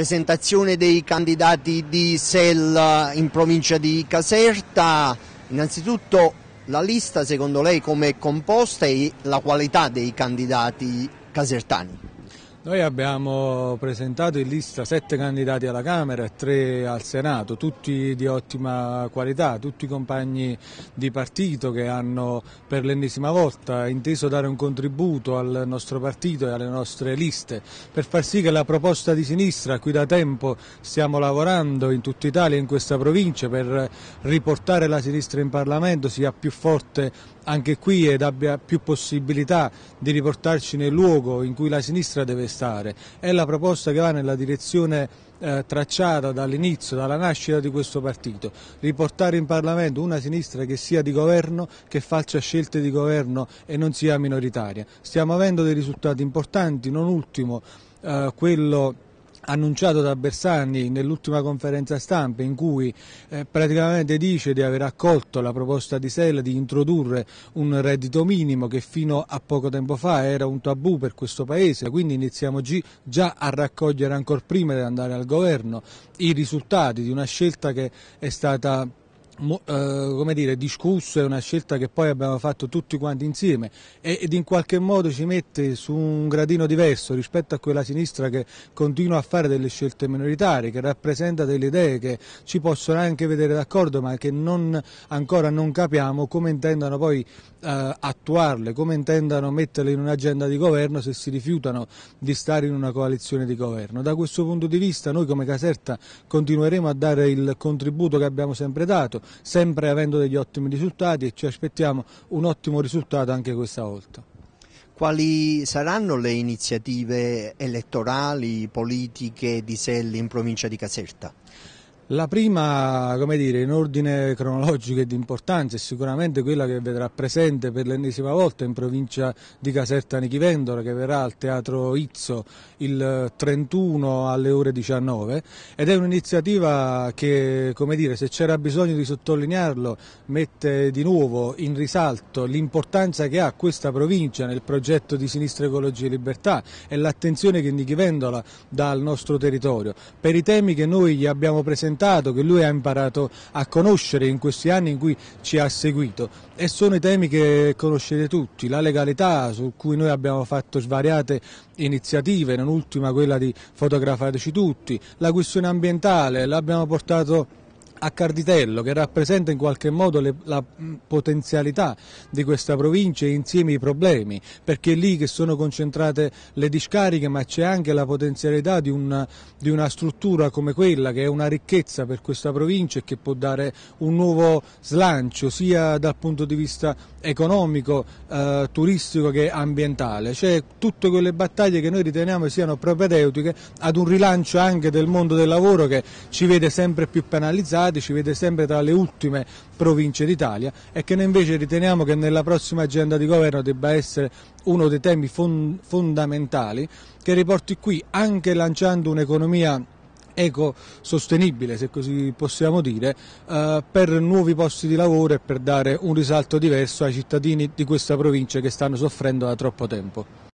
presentazione dei candidati di SEL in provincia di Caserta. Innanzitutto la lista secondo lei come è composta e la qualità dei candidati casertani? Noi abbiamo presentato in lista sette candidati alla Camera e tre al Senato, tutti di ottima qualità, tutti compagni di partito che hanno per l'ennesima volta inteso dare un contributo al nostro partito e alle nostre liste per far sì che la proposta di sinistra a cui da tempo stiamo lavorando in tutta Italia e in questa provincia per riportare la sinistra in Parlamento sia più forte anche qui ed abbia più possibilità di riportarci nel luogo in cui la sinistra deve stare. È la proposta che va nella direzione eh, tracciata dall'inizio, dalla nascita di questo partito, riportare in Parlamento una sinistra che sia di governo, che faccia scelte di governo e non sia minoritaria. Stiamo avendo dei risultati importanti, non ultimo eh, quello annunciato da Bersani nell'ultima conferenza stampa in cui eh, praticamente dice di aver accolto la proposta di Sella di introdurre un reddito minimo che fino a poco tempo fa era un tabù per questo Paese, quindi iniziamo già a raccogliere ancora prima di andare al governo i risultati di una scelta che è stata eh, come dire, discusso, è una scelta che poi abbiamo fatto tutti quanti insieme ed in qualche modo ci mette su un gradino diverso rispetto a quella sinistra che continua a fare delle scelte minoritarie, che rappresenta delle idee che ci possono anche vedere d'accordo ma che non, ancora non capiamo come intendano poi eh, attuarle, come intendano metterle in un'agenda di governo se si rifiutano di stare in una coalizione di governo. Da questo punto di vista noi come Caserta continueremo a dare il contributo che abbiamo sempre dato, sempre avendo degli ottimi risultati e ci aspettiamo un ottimo risultato anche questa volta. Quali saranno le iniziative elettorali, politiche di Selli in provincia di Caserta? La prima, come dire, in ordine cronologico e di importanza, è sicuramente quella che vedrà presente per l'ennesima volta in provincia di Caserta Nichivendola, che verrà al Teatro Izzo il 31 alle ore 19 ed è un'iniziativa che, come dire, se c'era bisogno di sottolinearlo, mette di nuovo in risalto l'importanza che ha questa provincia nel progetto di Sinistra Ecologia e Libertà e l'attenzione che Nichivendola dà al nostro territorio. Per i temi che noi gli abbiamo presentato raccontato, che lui ha imparato a conoscere in questi anni in cui ci ha seguito e sono i temi che conoscete tutti, la legalità su cui noi abbiamo fatto svariate iniziative, non ultima quella di fotografateci tutti, la questione ambientale, l'abbiamo portato a Carditello che rappresenta in qualche modo le, la mm, potenzialità di questa provincia e insieme i problemi, perché è lì che sono concentrate le discariche ma c'è anche la potenzialità di una, di una struttura come quella che è una ricchezza per questa provincia e che può dare un nuovo slancio sia dal punto di vista economico, eh, turistico che ambientale, cioè tutte quelle battaglie che noi riteniamo siano propedeutiche ad un rilancio anche del mondo del lavoro che ci vede sempre più penalizzati risultati ci vede sempre tra le ultime province d'Italia e che noi invece riteniamo che nella prossima agenda di governo debba essere uno dei temi fondamentali che riporti qui anche lanciando un'economia ecosostenibile, se così possiamo dire, eh, per nuovi posti di lavoro e per dare un risalto diverso ai cittadini di questa provincia che stanno soffrendo da troppo tempo.